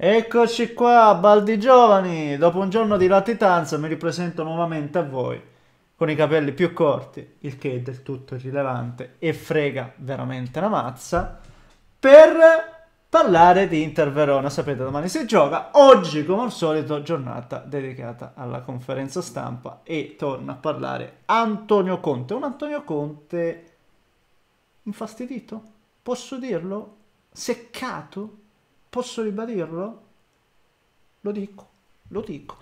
Eccoci qua, baldi giovani! Dopo un giorno di latitanza mi ripresento nuovamente a voi, con i capelli più corti, il che è del tutto irrilevante e frega veramente la mazza, per parlare di Inter Verona. Sapete, domani si gioca, oggi come al solito giornata dedicata alla conferenza stampa e torna a parlare Antonio Conte. Un Antonio Conte infastidito, posso dirlo? Seccato? Posso ribadirlo? Lo dico, lo dico.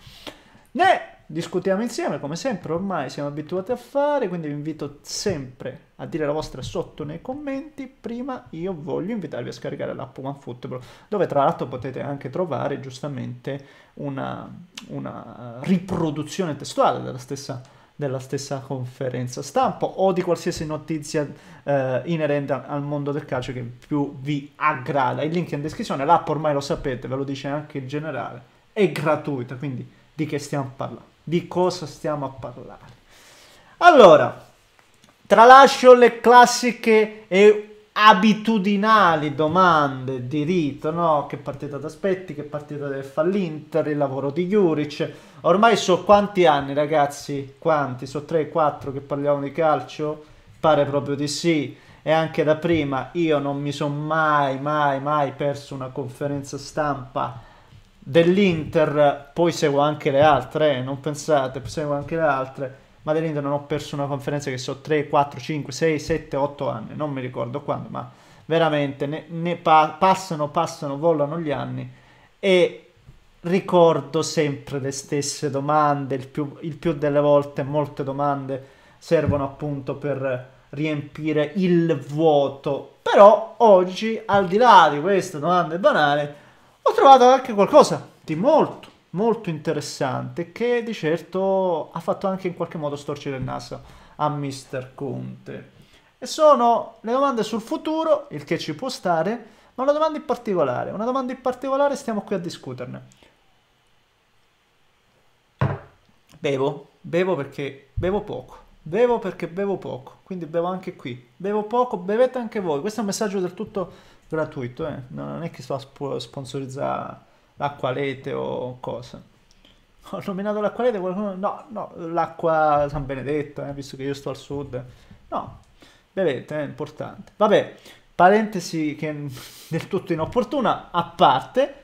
Ne discutiamo insieme, come sempre, ormai siamo abituati a fare, quindi vi invito sempre a dire la vostra sotto nei commenti. Prima io voglio invitarvi a scaricare l'app OneFootball, dove tra l'altro potete anche trovare giustamente una, una eh, riproduzione testuale della stessa della stessa conferenza stampa o di qualsiasi notizia eh, inerente al mondo del calcio che più vi aggrada. Il link è in descrizione, l'app ormai lo sapete, ve lo dice anche il generale, è gratuita, quindi di che stiamo parlando? Di cosa stiamo a parlare? Allora, tralascio le classiche e abitudinali domande di rito, no? Che partita ti aspetti, che partita deve fare l'Inter, il lavoro di Juric. Ormai so quanti anni, ragazzi, quanti? So 3-4 che parliamo di calcio? Pare proprio di sì. E anche da prima io non mi sono mai, mai, mai perso una conferenza stampa dell'Inter. Poi seguo anche le altre, eh? non pensate, seguo anche le altre Madrid non ho perso una conferenza che so 3, 4, 5, 6, 7, 8 anni, non mi ricordo quando, ma veramente ne, ne pa- passano, passano, volano gli anni e ricordo sempre le stesse domande, il più, il più delle volte molte domande servono appunto per riempire il vuoto. Però oggi, al di là di queste domande banali, ho trovato anche qualcosa di molto molto interessante che di certo ha fatto anche in qualche modo storcere il naso a Mr. Conte. E sono le domande sul futuro, il che ci può stare, ma una domanda in particolare, una domanda in particolare stiamo qui a discuterne. Bevo, bevo perché bevo poco, bevo perché bevo poco, quindi bevo anche qui, bevo poco, bevete anche voi, questo è un messaggio del tutto gratuito, eh? non è che sto a sponsorizzare l'acqualete o cosa. Ho nominato l'acqualete qualcuno? No, no, l'acqua San Benedetto, eh, visto che io sto al sud. No, bevete, è importante. Vabbè, parentesi che del tutto inopportuna, a parte.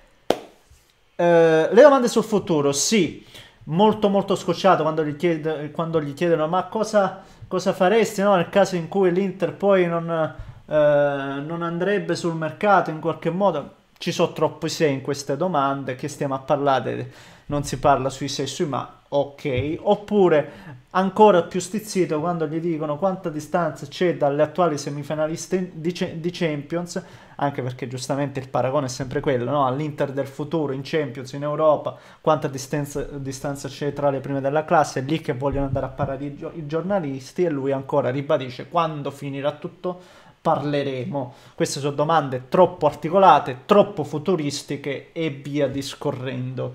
Eh, le domande sul futuro, sì, molto molto scocciato quando gli, chied- quando gli chiedono ma cosa, cosa faresti no? nel caso in cui l'Inter poi non, eh, non andrebbe sul mercato in qualche modo ci sono troppi se in queste domande che stiamo a parlare, non si parla sui sessi, ma ok. Oppure ancora più stizzito quando gli dicono quanta distanza c'è dalle attuali semifinaliste di, di, Champions, anche perché giustamente il paragone è sempre quello, no? all'Inter del futuro in Champions, in Europa, quanta distanza, distanza c'è tra le prime della classe, è lì che vogliono andare a parlare i, giornalisti e lui ancora ribadisce quando finirà tutto parleremo. Queste sono domande troppo articolate, troppo futuristiche e via discorrendo.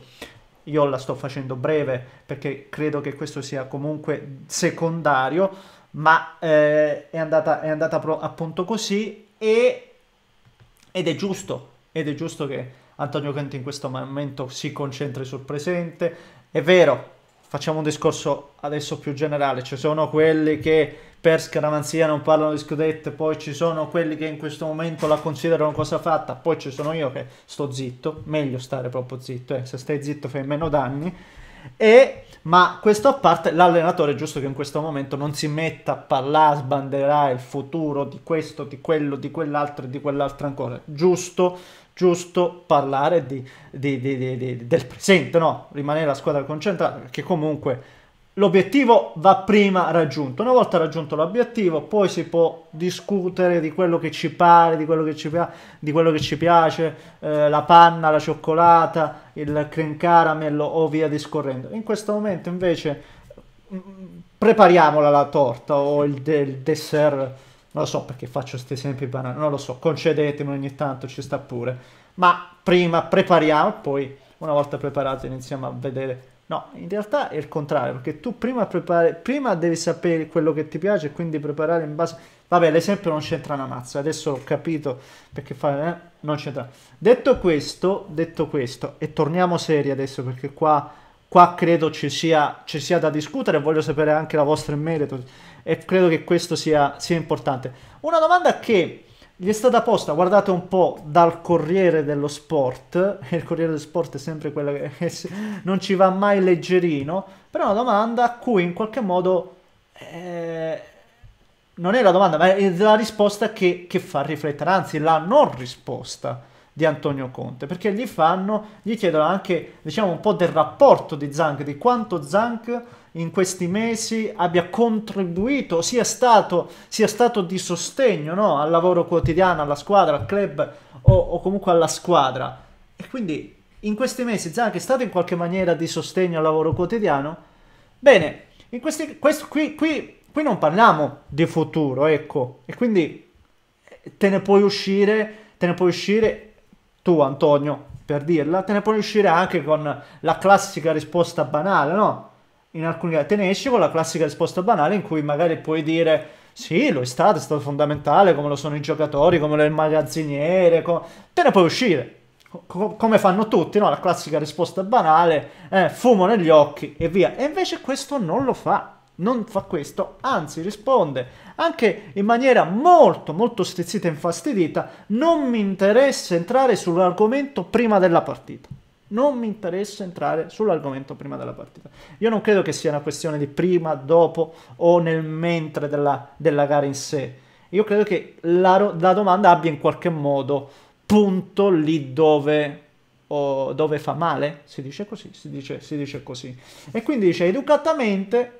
Io la sto facendo breve perché credo che questo sia comunque secondario, ma eh, è andata, è andata pro- appunto così e, ed è giusto, ed è giusto che Antonio Conte in questo momento si concentri sul presente. È vero, facciamo un discorso adesso più generale, ci sono quelli che per scaramanzia non parlano di scudette, poi ci sono quelli che in questo momento la considerano cosa fatta, poi ci sono io che sto zitto, meglio stare proprio zitto, eh. se stai zitto fai meno danni, e, ma questo a parte l'allenatore è giusto che in questo momento non si metta a parlare, sbanderà il futuro di questo, di quello, di quell'altro e di quell'altro ancora, giusto giusto parlare di, di, di, del presente, no? rimanere la squadra concentrata, perché comunque l'obiettivo va prima raggiunto. Una volta raggiunto l'obiettivo, poi si può discutere di quello che ci pare, di quello che ci, pia quello che ci piace, eh, la panna, la cioccolata, il cream caramel o via discorrendo. In questo momento invece mm, prepariamola la torta o il, de il dessert non lo so perché faccio questi esempi banali, non lo so, concedetemi ogni tanto, ci sta pure, ma prima prepariamo, poi una volta preparato iniziamo a vedere. No, in realtà è il contrario, perché tu prima, prepari, prima devi sapere quello che ti piace e quindi preparare in base... Vabbè, l'esempio non c'entra una mazza, adesso ho capito perché fare... Eh, non c'entra. Detto questo, detto questo, e torniamo seri adesso perché qua qua credo ci sia, ci sia da discutere, voglio sapere anche la vostra in merito e credo che questo sia, sia importante. Una domanda che gli è stata posta, guardate un po', dal Corriere dello Sport, e il Corriere dello Sport è sempre quello che non ci va mai leggerino, però è una domanda a cui in qualche modo... Eh, non è la domanda, ma è la risposta che, che fa riflettere, anzi la non risposta di Antonio Conte, perché gli fanno, gli chiedono anche diciamo, un po' del rapporto di Zank, di quanto Zank in questi mesi abbia contribuito, sia stato, sia stato di sostegno no? al lavoro quotidiano, alla squadra, al club o, o comunque alla squadra. E quindi in questi mesi Zank è stato in qualche maniera di sostegno al lavoro quotidiano? Bene, in questi, questo, qui, qui, qui non parliamo di futuro, ecco, e quindi eh, te ne puoi uscire, te ne puoi uscire tu Antonio, per dirla, te ne puoi uscire anche con la classica risposta banale, no? In alcuni casi te ne esci con la classica risposta banale in cui magari puoi dire sì, lo è stato, è stato fondamentale, come lo sono i giocatori, come lo è il magazziniere, come... te ne puoi uscire, co- come fanno tutti, no? La classica risposta banale, eh, fumo negli occhi e via. E invece questo non lo fa non fa questo, anzi risponde anche in maniera molto molto stizzita e infastidita, non mi interessa entrare sull'argomento prima della partita. Non mi interessa entrare sull'argomento prima della partita. Io non credo che sia una questione di prima, dopo o nel mentre della, della gara in sé. Io credo che la, la, domanda abbia in qualche modo punto lì dove, oh, dove fa male. Si dice così, si dice, si dice così. E quindi dice educatamente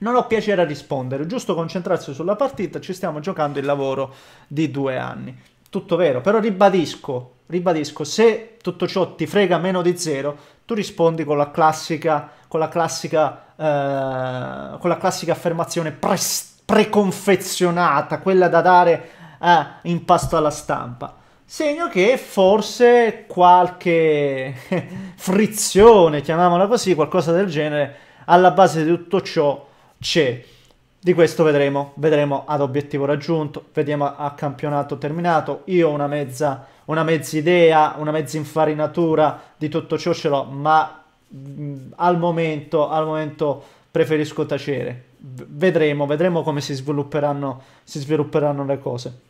non ho piacere a rispondere, giusto concentrarsi sulla partita, ci stiamo giocando il lavoro di due anni. Tutto vero, però ribadisco, ribadisco, se tutto ciò ti frega meno di zero, tu rispondi con la classica, con la classica, eh, con la classica affermazione pre preconfezionata, quella da dare eh, in pasto alla stampa. Segno che forse qualche frizione, chiamiamola così, qualcosa del genere, alla base di tutto ciò c'è. Di questo vedremo, vedremo ad obiettivo raggiunto, vediamo a campionato terminato. Io una mezza, una mezza idea, una mezza infarinatura di tutto ciò ce l'ho, ma mh, mm, al, momento, al momento preferisco tacere. Vedremo, vedremo come si svilupperanno, si svilupperanno le cose.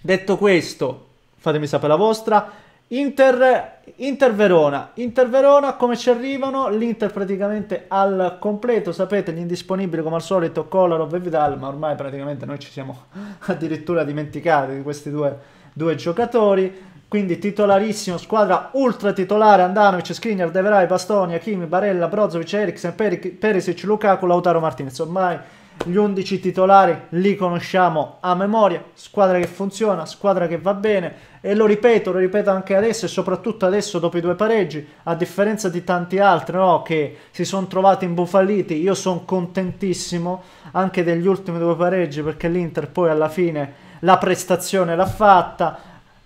Detto questo, fatemi sapere la vostra Inter, Inter Verona, Inter Verona come ci arrivano? L'Inter praticamente al completo, sapete gli indisponibili come al solito Kolarov e Vidal, ma ormai praticamente noi ci siamo addirittura dimenticati di questi due, due giocatori, quindi titolarissimo, squadra ultra titolare, Andanovic, Skriniar, Deverai, Bastoni, Achimi, Barella, Brozovic, Eriksen, Perisic, Lukaku, Lautaro Martinez, ormai gli 11 titolari li conosciamo a memoria, squadra che funziona, squadra che va bene e lo ripeto, lo ripeto anche adesso e soprattutto adesso dopo i due pareggi, a differenza di tanti altri no, che si sono trovati imbufaliti, io sono contentissimo anche degli ultimi due pareggi perché l'Inter poi alla fine la prestazione l'ha fatta,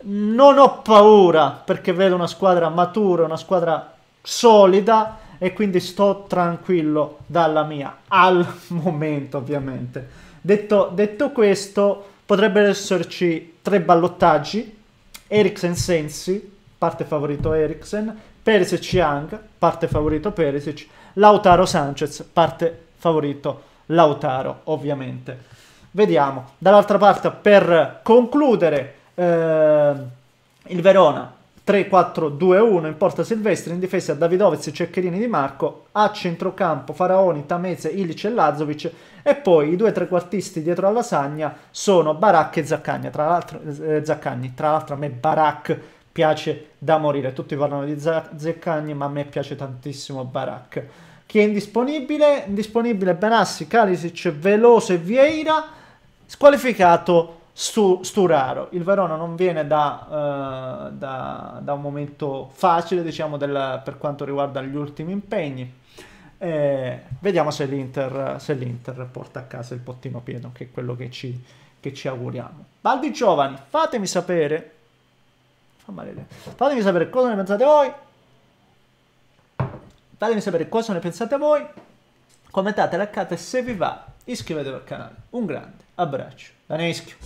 non ho paura perché vedo una squadra matura, una squadra solida e quindi sto tranquillo dalla mia al momento ovviamente. Detto, detto questo potrebbero esserci tre ballottaggi, Eriksen Sensi, parte favorito Eriksen, Perisic Young, parte favorito Perisic, Lautaro Sanchez, parte favorito Lautaro ovviamente. Vediamo, dall'altra parte per concludere eh, il Verona 3-4-2-1 in porta Silvestri, in difesa Davidovic, Ceccherini di Marco, a centrocampo Faraoni, Tamese, Ilic e Lazovic e poi i due trequartisti dietro alla Lasagna sono Barak e Zaccagna. Tra l'altro, eh, Zaccagni, tra l'altro a me Barak piace da morire, tutti parlano di Zaccagni ma a me piace tantissimo Barak. Chi è indisponibile? Indisponibile Benassi, Kalisic, Veloso e Vieira, squalificato stu, raro. Il Verona non viene da, uh, da, da un momento facile, diciamo, del, per quanto riguarda gli ultimi impegni. Eh, vediamo se l'Inter, se l'Inter, porta a casa il bottino pieno, che è quello che ci, che ci auguriamo. Baldi Giovani, fatemi sapere. Fatemi sapere cosa ne pensate voi. Fatemi sapere cosa ne pensate voi commentate, laccate se vi va, iscrivetevi al canale. Un grande abbraccio da Neschio.